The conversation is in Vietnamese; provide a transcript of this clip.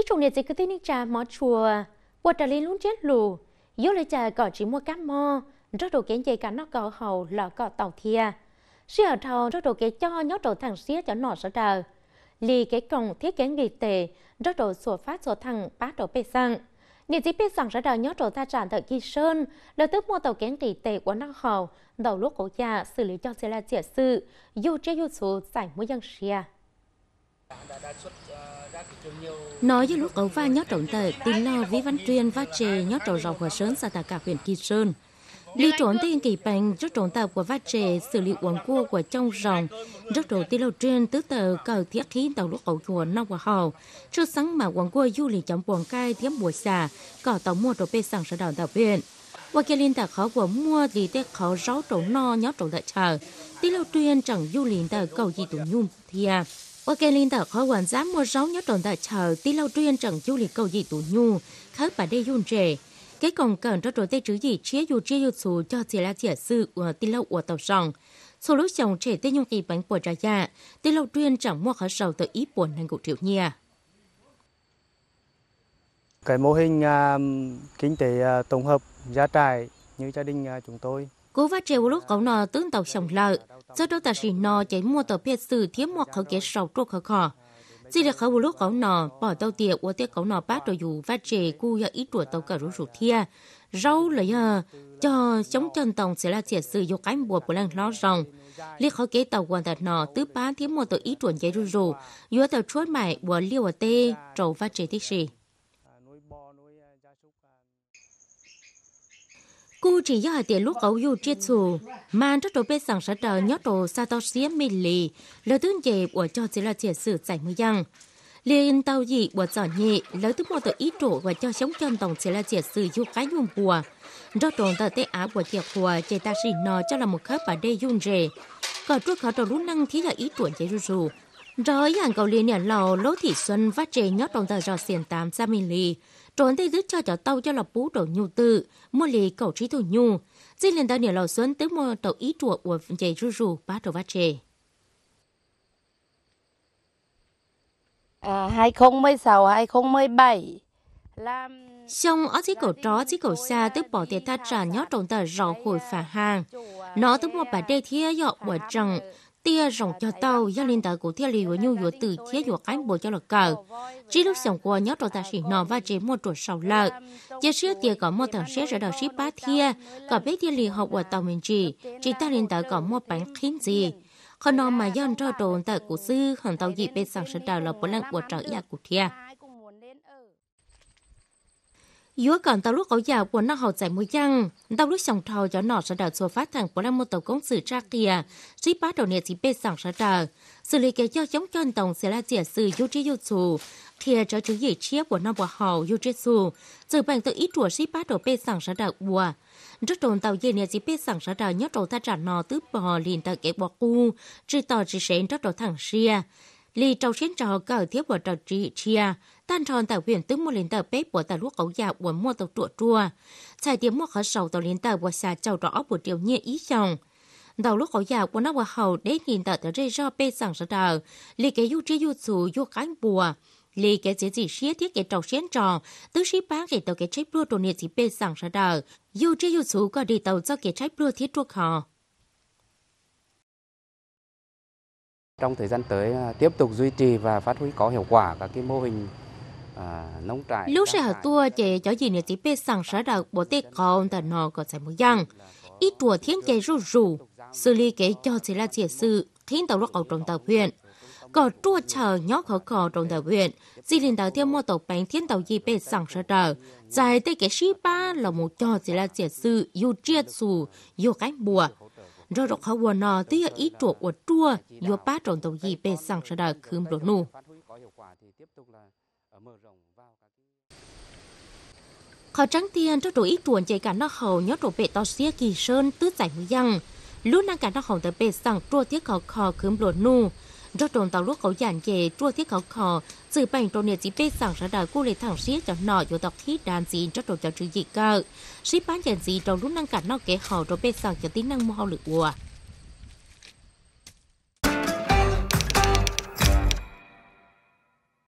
ít trong nhiệt dịch cứ tin trà mò chùa qua trà liên luôn chết lù yếu lấy trà cỏ chỉ mua cá mò rất đồ kén dây cả nó cỏ hầu lọ cỏ tàu thia xí ở thầu rất đồ kế cho nhớ đồ thằng xía cho nọ sở trờ lì cái cổng thiết kế nghỉ tề rất đồ sổ phát sổ thằng bát đồ bê sang nhiệt dịch bê sang sở trờ nhớ đồ ta tràn thợ kỳ sơn đầu tức mua tàu kén tỷ tề của nó hầu đầu lúc cổ già xử lý cho xe là trẻ sự dù chế dù số giải mua dân xia Nói với lúc ấu va nhó trọng tờ, tin lo ví văn truyền va trề nhó trọng rào hòa sơn xa tà cả huyện Kỳ Sơn. đi trốn tiên kỳ bằng rất trốn tàu của va trề xử lý quán cua của trong rồng rất trốn tiên lâu truyền tứ tờ cờ thiết khí tàu lúc cầu chùa nông và hò. Trước sáng mà quán cua du lịch chấm quán cai thiếm buổi xà, cỏ tàu mua trốn bê sẵn sở đòn tàu huyện và kia liên tạc khó của mua thì tết khó ráo trống no nhót trống đợi chờ tí lâu tuyên chẳng du lịch tờ cầu gì tủ nhung thia qua kênh linh tờ khó mua rau nhớ tròn tờ chờ tí lâu truyền trần cầu gì tủ nhu, khớp bà đê dùn trẻ. Cái cổng cẩn cho trò tê chữ gì chia dù chia dù số cho chỉ là trẻ sư của tí lâu của tàu sòng. Số lúc chồng trẻ tê nhung kỳ bánh của trà dạ, tí lâu truyền chẳng mua khó sầu tờ ý buồn năng cũng triệu nhia. Cái mô hình uh, kinh tế uh, tổng hợp gia trại như gia đình uh, chúng tôi Cố vắt treo lúc cậu nọ tướng tàu sòng lợ, do đó ta chỉ nọ chạy mua tờ biệt sử thiếm một khẩu kế sầu trô khờ khờ. Chỉ là khẩu lúc cậu nọ bỏ tàu tiệ của tiết cậu nọ bát rồi dù vắt trề cu ya ít tuổi tàu cả rủ rủ thia. Rau lấy ya, cho chống chân tàu sẽ là thiệt sử dù cánh bùa của lăng lo rồng. Liên khẩu kế tàu quan tạt nọ tứ bán thiếm một tờ ít tuổi chạy rủ rủ, dù tàu chuốt mại bùa liều ở à tê, trầu vắt trề thích xì. cô chỉ do hai tiền lúc ấu yêu chết xù mà rất đồ bê sẵn sẽ chờ nhớ đồ sa to xía mì lì lỡ tướng dề của cho chỉ là trẻ sự giải mưa dăng liền tàu gì của giỏ nhị lỡ tướng mua tờ ít chỗ và cho sống chân tổng chỉ là trẻ sự du cái dùng bùa rất đồ tờ tế áo của trẻ của trẻ ta xin nò cho là một khớp và đây dung rề cờ trước khó đồ lúc năng thì là ít tuổi trẻ ru rù rồi hàng cầu liên nhận lò lối thị xuân phát triển nhót trong tờ rò xiển tám xa mình lì. Trốn thế giới cho cháu tàu cho lọc bú đổ nhu tự, mua lì cầu trí thủ nhu. Dì liền tờ nhận lò xuân tới mua tàu ý chuột của dạy rù rù bá đồ phát triển. À, 2016, 2017 làm Xong ở chỉ cầu tró chỉ cầu xa tức bỏ tiền ta trả nhót trong tờ rò hồi phả hàng. Nó tức một bà đê thia dọ của trồng, tia rồng cho tàu gia linh tờ của thiên lì và nhu yếu từ thiết yếu cánh bộ cho lợt cờ chỉ lúc sống qua nhớ trò ta chỉ nọ và chế một trộn sầu lợ giờ xưa tia có một thằng xế rồi đầu ship bát thia cả bé thiên lì học của tàu mình chỉ chỉ ta linh tờ có một bánh khiến gì không nó mà dân cho trộn tờ của sư hẳn tàu dị bên sàng sân đào là bốn lần của trợ nhà của thia Yếu còn tàu lúc áo giàu của nó hậu giải mùi chăng. Tàu lúc sòng thầu gió nọ sẽ đào xua phát thẳng của là một tàu công sự ra kia Sĩ bá đầu nè chỉ bê sẵn sẽ đào. Sự lý kế cho chống chân tổng sẽ là dịa sử yếu trí yếu chủ. Thìa cho chữ dị chia của nó bỏ hậu yếu trí xù. Dự bằng tự ý rùa sĩ bá đầu bê sẵn sẽ đào bùa. Rất đồn tàu dây nè sĩ bê sẵn sẽ đào nhớ đầu ta trả nọ tứ bò liền tàu kẻ bò cu. Trì tò chỉ sẽ rất đầu thẳng xìa lì trâu xin trò cờ thiết của trò trị chia tan tròn tại huyện tứ mua lên tờ bếp của tờ lúc ấu già của mua tàu trụa trua sai tiếng mua khởi sầu tàu lên tờ của xà trầu rõ của triều nhiên ý chồng đầu lúc ấu già của nó của hầu để nhìn tờ tờ rê ro bê sẵn sợ đờ lì cái yu trí yu sù yu cánh bùa lì cái gì gì xía thiết cái trầu xin trò tứ sĩ bán để tàu cái chép bùa đồ nhiệt gì bê sẵn sợ đờ yu trí yu sù có đi tàu cho cái chép bùa thiết trua họ Trong thời gian tới à, tiếp tục duy trì và phát huy có hiệu quả các cái mô hình à, nông trại. Lúc sẽ hợp tua chế cho gì nữa chỉ biết sẵn sở đặc bộ tiết còn tận nó có giải một dạng. Ít tùa thiên chế rù rù xử lý kế cho chỉ là chỉ sư khiến tàu lúc ở trong tàu huyện. Có trua chờ nhóc khổ khổ trong tàu huyện, chỉ liền tàu thêm mua tàu bánh thiên tàu gì biết sẵn sở đặc. dài tới cái sĩ ba là một cho chỉ là chỉ sư dù triệt xù, dù cánh bùa rồi rộng hậu quả nó tí ít chỗ của chua vô bá trọng tàu gì bề sẵn sẽ đời khương đồ nụ. Khó trắng tiền cho trụ ít chuồn chạy cả nó hầu nhớ trụ bệ to xía kỳ sơn tứ giải ngư dân. Lúc năng cả nó hầu tới bệ sẵn chua tiếc khó khó khương đồ nụ rốt đồn tàu lúc khẩu giản chế trua thiết khẩu khò sự bệnh trồn nền chỉ bê sẵn ra đời cô lệ thẳng xiết cho nọ dù tộc khí đàn gì rốt đồn cho trừ dị cơ sĩ bán giản gì trong lúc năng cả nọ kế họ rồi bê sẵn cho tính năng mua hậu lực của